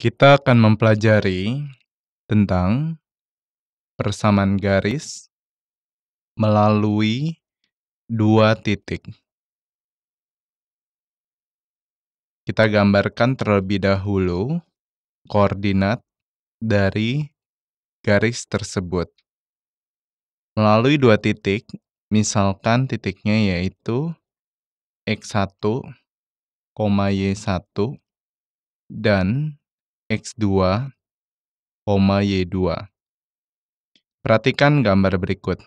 Kita akan mempelajari tentang persamaan garis melalui dua titik. Kita gambarkan terlebih dahulu koordinat dari garis tersebut. Melalui dua titik, misalkan titiknya yaitu X1, Y1, dan X2, Y2. Perhatikan gambar berikut.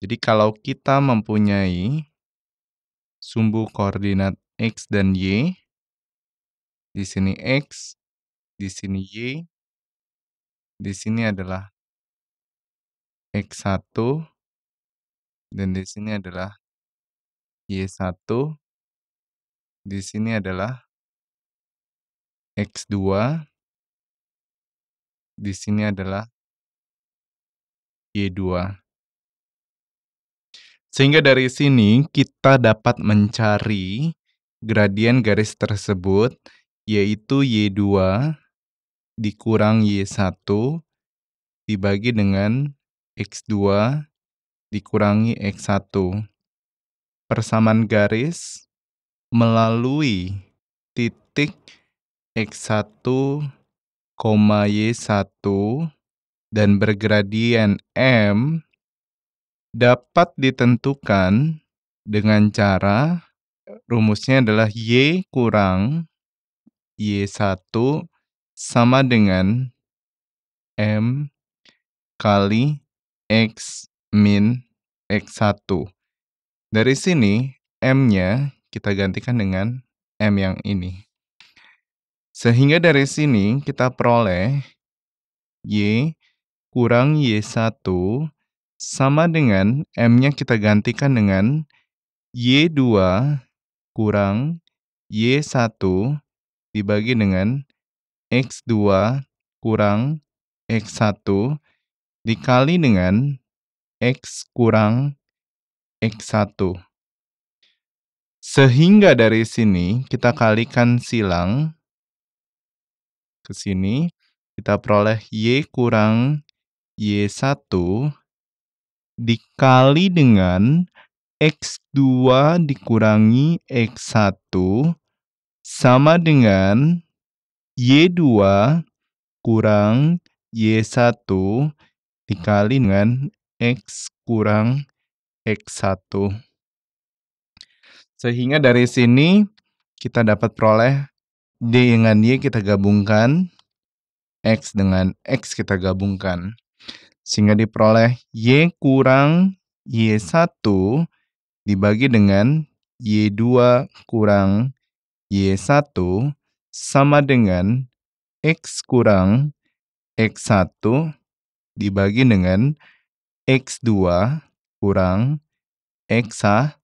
Jadi kalau kita mempunyai sumbu koordinat X dan Y, di sini X, di sini Y, di sini adalah X1, dan di sini adalah Y1, di sini adalah X2 di sini adalah Y2. Sehingga dari sini kita dapat mencari gradien garis tersebut yaitu Y2 dikurang Y1 dibagi dengan X2 dikurangi X1. Persamaan garis melalui titik X1, Y1 dan bergradien M dapat ditentukan dengan cara rumusnya adalah Y kurang Y1 sama dengan M kali X min X1. Dari sini M-nya kita gantikan dengan M yang ini. Sehingga dari sini kita peroleh Y kurang Y1 sama dengan M-nya kita gantikan dengan Y2 kurang Y1 dibagi dengan X2 kurang X1 dikali dengan X kurang X1. Sehingga dari sini kita kalikan silang ke sini. Kita peroleh Y kurang Y1 dikali dengan X2 dikurangi X1 sama dengan Y2 kurang Y1 dikali dengan X kurang X1. Sehingga dari sini kita dapat peroleh D dengan Y kita gabungkan, X dengan X kita gabungkan. Sehingga diperoleh Y kurang Y1 dibagi dengan Y2 kurang Y1 sama dengan X kurang X1 dibagi dengan X2 kurang X1